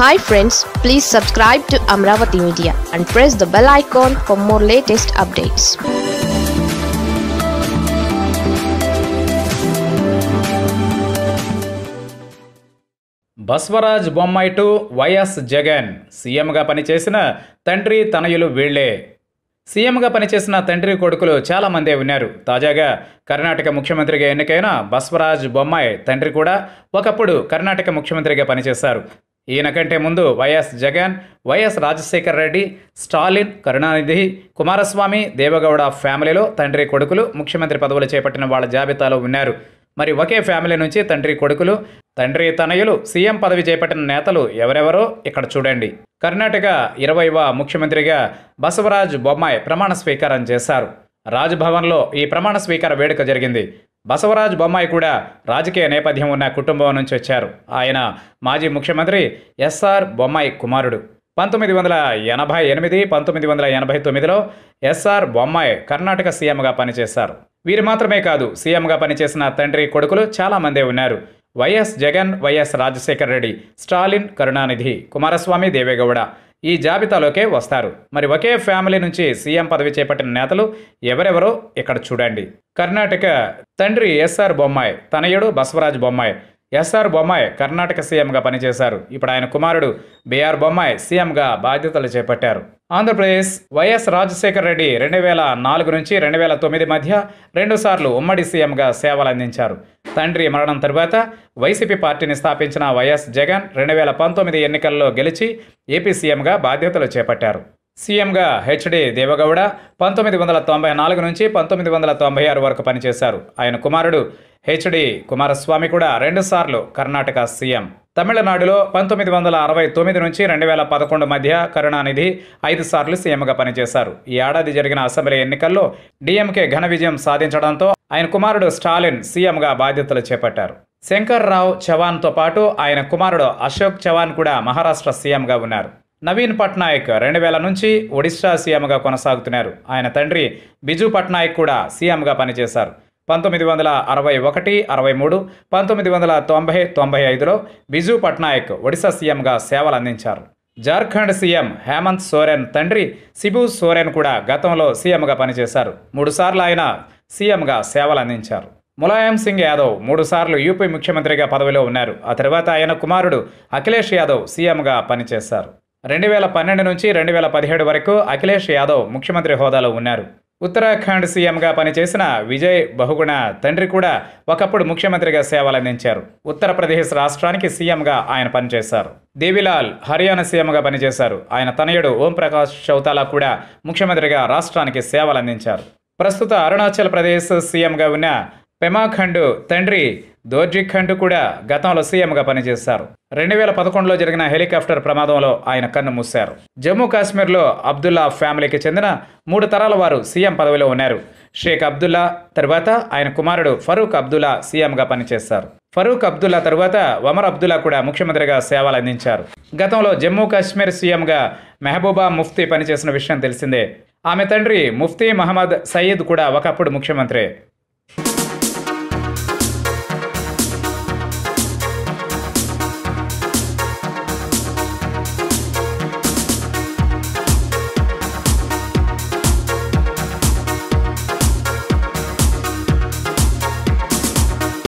hi friends please subscribe to Amaravati media and press the bell icon for more latest updates Basavaraj Bommai to YS Jagan సీఎంగా పనిచేసిన తండ్రి తనయులు వీళ్లే సీఎంగా పనిచేసిన తండ్రి కొడుకులు చాలామందే ఉన్నారు తాజాగా కర్ణాటక ముఖ్యమంత్రిగా ఎన్నికైన బస్వరాజ్ బొమ్మాయి తండ్రి కూడా ఒకప్పుడు కర్ణాటక ముఖ్యమంత్రిగా పనిచేశారు ఈయనకంటే ముందు వైఎస్ జగన్ వైఎస్ రాజశేఖర రెడ్డి స్టాలిన్ కరుణానిధి కుమారస్వామి దేవగౌడ ఫ్యామిలీలో తండ్రి కొడుకులు ముఖ్యమంత్రి పదవులు చేపట్టిన వాళ్ళ జాబితాలో ఉన్నారు మరి ఒకే ఫ్యామిలీ నుంచి తండ్రి కొడుకులు తండ్రి తనయులు సీఎం పదవి చేపట్టిన నేతలు ఎవరెవరో ఇక్కడ చూడండి కర్ణాటక ఇరవైవ ముఖ్యమంత్రిగా బసవరాజ్ బొమ్మాయి ప్రమాణ స్వీకారం చేశారు రాజ్భవన్లో ఈ ప్రమాణ స్వీకార వేడుక జరిగింది బసవరాజ్ బొమ్మాయి కూడా రాజకీయ నేపథ్యం ఉన్న కుటుంబం నుంచి వచ్చారు ఆయన మాజీ ముఖ్యమంత్రి ఎస్ఆర్ బొమ్మాయి కుమారుడు పంతొమ్మిది వందల ఎనభై ఎనిమిది పంతొమ్మిది వందల ఎనభై తొమ్మిదిలో ఎస్ఆర్ బొమ్మాయి కర్ణాటక సీఎంగా పనిచేశారు వీరు మాత్రమే కాదు సీఎంగా పనిచేసిన తండ్రి కొడుకులు చాలామందే ఉన్నారు వైఎస్ జగన్ వైఎస్ రాజశేఖర రెడ్డి స్టాలిన్ కరుణానిధి కుమారస్వామి దేవేగౌడ ఈ జాబితాలోకే వస్తారు మరి ఒకే ఫ్యామిలీ నుంచి సీఎం పదవి చేపట్టిన నేతలు ఎవరెవరో ఇక్కడ చూడండి కర్ణాటక తండ్రి ఎస్ఆర్ బొమ్మాయి తనయుడు బసవరాజ్ బొమ్మాయి ఎస్ఆర్ బొమ్మాయి కర్ణాటక సీఎంగా పనిచేశారు ఇప్పుడు ఆయన కుమారుడు బీఆర్ బొమ్మాయి సీఎంగా బాధ్యతలు చేపట్టారు ఆంధ్రప్రదేశ్ వైఎస్ రాజశేఖర రెడ్డి రెండు వేల నాలుగు నుంచి రెండు వేల తొమ్మిది మధ్య రెండుసార్లు ఉమ్మడి సీఎంగా సేవలు అందించారు తండ్రి మరణం తరువాత వైసీపీ పార్టీని స్థాపించిన వైఎస్ జగన్ రెండు వేల పంతొమ్మిది ఎన్నికల్లో గెలిచి ఏపీ సీఎంగా బాధ్యతలు చేపట్టారు సీఎంగా హెచ్డి దేవగౌడ పంతొమ్మిది వందల తొంభై నాలుగు నుంచి పంతొమ్మిది వందల తొంభై ఆరు వరకు పనిచేశారు ఆయన కుమారుడు హెచ్డి కుమారస్వామి కూడా రెండుసార్లు కర్ణాటక సీఎం తమిళనాడులో పంతొమ్మిది వందల అరవై తొమ్మిది నుంచి రెండు వేల పదకొండు మధ్య కరుణానిధి ఐదు సార్లు సీఎంగా పనిచేశారు ఈ ఏడాది జరిగిన అసెంబ్లీ ఎన్నికల్లో డీఎంకే ఘన విజయం సాధించడంతో ఆయన కుమారుడు స్టాలిన్ సీఎంగా బాధ్యతలు చేపట్టారు శంకర్ రావు చవాన్తో పాటు ఆయన కుమారుడు అశోక్ చవాన్ కూడా మహారాష్ట్ర సీఎంగా ఉన్నారు నవీన్ పట్నాయక్ రెండు వేల నుంచి ఒడిశా సీఎంగా కొనసాగుతున్నారు ఆయన తండ్రి బిజు పట్నాయక్ కూడా సీఎంగా పనిచేశారు పంతొమ్మిది వందల అరవై ఒకటి అరవై మూడు పంతొమ్మిది వందల తొంభై తొంభై ఐదులో బిజు పట్నాయక్ ఒడిశా సీఎంగా సేవలు అందించారు జార్ఖండ్ సీఎం హేమంత్ సోరెన్ తండ్రి శిబు సోరెన్ కూడా గతంలో సీఎంగా పనిచేశారు మూడుసార్లు ఆయన సీఎంగా సేవలు అందించారు ములాయం సింగ్ యాదవ్ మూడుసార్లు యూపీ ముఖ్యమంత్రిగా పదవిలో ఉన్నారు ఆ తర్వాత ఆయన కుమారుడు అఖిలేష్ యాదవ్ సీఎంగా పనిచేశారు రెండు వేల పన్నెండు నుంచి రెండు వేల పదిహేడు వరకు అఖిలేష్ యాదవ్ ముఖ్యమంత్రి హోదాలో ఉన్నారు ఉత్తరాఖండ్ సీఎంగా పనిచేసిన విజయ్ బహుగుణ తండ్రి కూడా ఒకప్పుడు ముఖ్యమంత్రిగా సేవలందించారు ఉత్తరప్రదేశ్ రాష్ట్రానికి సీఎంగా ఆయన పనిచేశారు దేవిలాల్ హర్యానా సీఎంగా పనిచేశారు ఆయన తనయుడు ఓంప్రకాష్ చౌతాలా కూడా ముఖ్యమంత్రిగా రాష్ట్రానికి సేవలందించారు ప్రస్తుత అరుణాచల్ ప్రదేశ్ సీఎంగా ఉన్న పెమాఖండు తండ్రి దోర్జిఖండ్ కూడా గతంలో సీఎంగా పనిచేశారు రెండు వేల పదకొండులో జరిగిన హెలికాప్టర్ ప్రమాదంలో ఆయన కన్ను మూశారు జమ్మూ కాశ్మీర్లో అబ్దుల్లా ఫ్యామిలీకి చెందిన మూడు తరాల వారు సీఎం పదవిలో ఉన్నారు షేక్ అబ్దుల్లా తర్వాత ఆయన కుమారుడు ఫరూక్ అబ్దుల్లా సీఎంగా పనిచేశారు ఫరూక్ అబ్దుల్లా తర్వాత వమర్ అబ్దుల్లా కూడా ముఖ్యమంత్రిగా సేవలు అందించారు గతంలో జమ్మూ కాశ్మీర్ సీఎంగా మెహబూబా ముఫ్తీ పనిచేసిన విషయం తెలిసిందే ఆమె తండ్రి ముఫ్తీ మహమ్మద్ సయీద్ కూడా ఒకప్పుడు ముఖ్యమంత్రి